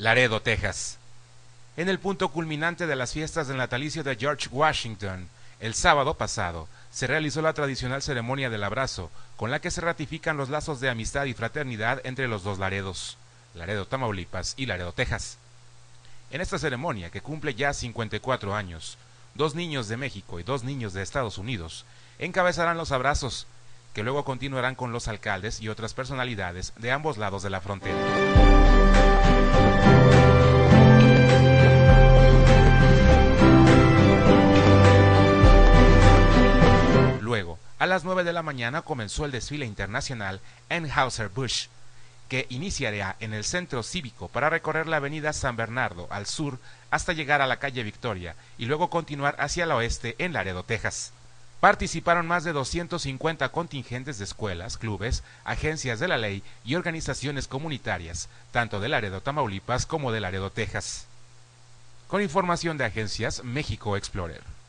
Laredo, Texas. En el punto culminante de las fiestas del natalicio de George Washington, el sábado pasado, se realizó la tradicional ceremonia del abrazo, con la que se ratifican los lazos de amistad y fraternidad entre los dos Laredos, Laredo, Tamaulipas y Laredo, Texas. En esta ceremonia, que cumple ya 54 años, dos niños de México y dos niños de Estados Unidos encabezarán los abrazos, que luego continuarán con los alcaldes y otras personalidades de ambos lados de la frontera. A las 9 de la mañana comenzó el desfile internacional enhauser Bush, que iniciará en el centro cívico para recorrer la avenida San Bernardo al sur hasta llegar a la calle Victoria y luego continuar hacia el oeste en Laredo, Texas. Participaron más de 250 contingentes de escuelas, clubes, agencias de la ley y organizaciones comunitarias, tanto de Laredo, Tamaulipas como de Laredo, Texas. Con información de agencias México Explorer.